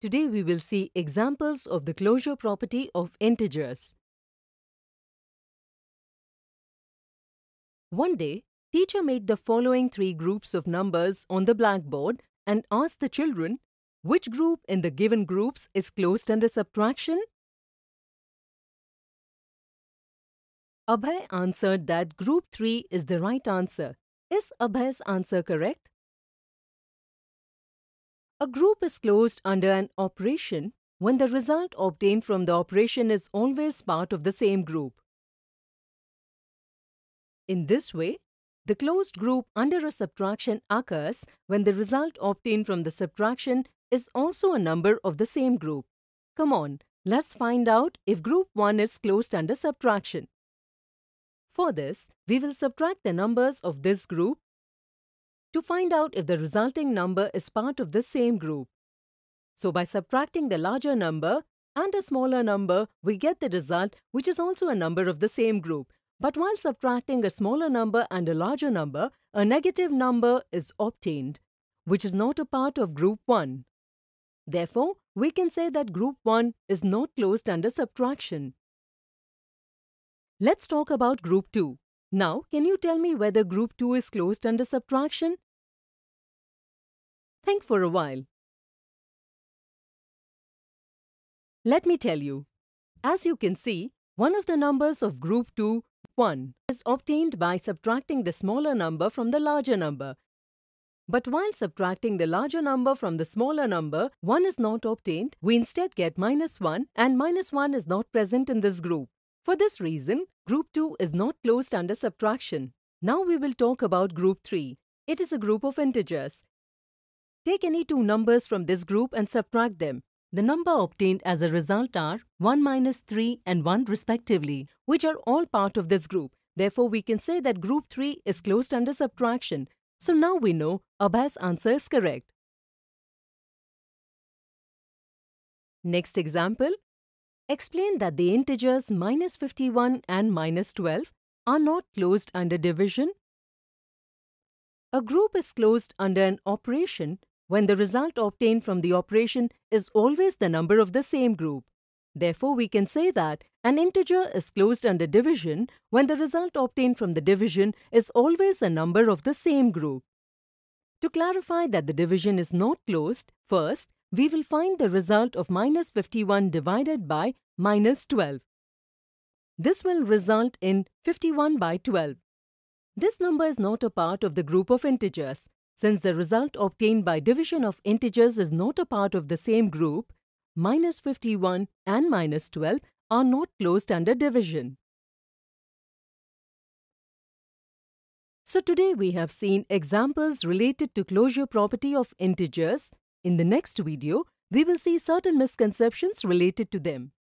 Today we will see examples of the closure property of integers. One day, teacher made the following three groups of numbers on the blackboard and asked the children, which group in the given groups is closed under subtraction? Abhay answered that group 3 is the right answer. Is Abhay's answer correct? A group is closed under an operation when the result obtained from the operation is always part of the same group. In this way, the closed group under a subtraction occurs when the result obtained from the subtraction is also a number of the same group. Come on, let's find out if group 1 is closed under subtraction. For this, we will subtract the numbers of this group to find out if the resulting number is part of the same group. So by subtracting the larger number and a smaller number, we get the result which is also a number of the same group. But while subtracting a smaller number and a larger number, a negative number is obtained, which is not a part of group 1. Therefore, we can say that group 1 is not closed under subtraction. Let's talk about group 2. Now, can you tell me whether group 2 is closed under subtraction? Think for a while. Let me tell you. As you can see, one of the numbers of group 2, 1, is obtained by subtracting the smaller number from the larger number. But while subtracting the larger number from the smaller number, 1 is not obtained, we instead get minus 1 and minus 1 is not present in this group. For this reason, group 2 is not closed under subtraction. Now we will talk about group 3. It is a group of integers. Take any two numbers from this group and subtract them. The number obtained as a result are 1 minus 3 and 1 respectively, which are all part of this group. Therefore, we can say that group 3 is closed under subtraction. So now we know Abha's answer is correct. Next example, Explain that the integers minus 51 and minus 12 are not closed under division. A group is closed under an operation when the result obtained from the operation is always the number of the same group. Therefore, we can say that an integer is closed under division when the result obtained from the division is always a number of the same group. To clarify that the division is not closed, first, we will find the result of minus 51 divided by minus 12. This will result in 51 by 12. This number is not a part of the group of integers. Since the result obtained by division of integers is not a part of the same group, minus 51 and minus 12 are not closed under division. So today we have seen examples related to closure property of integers in the next video, we will see certain misconceptions related to them.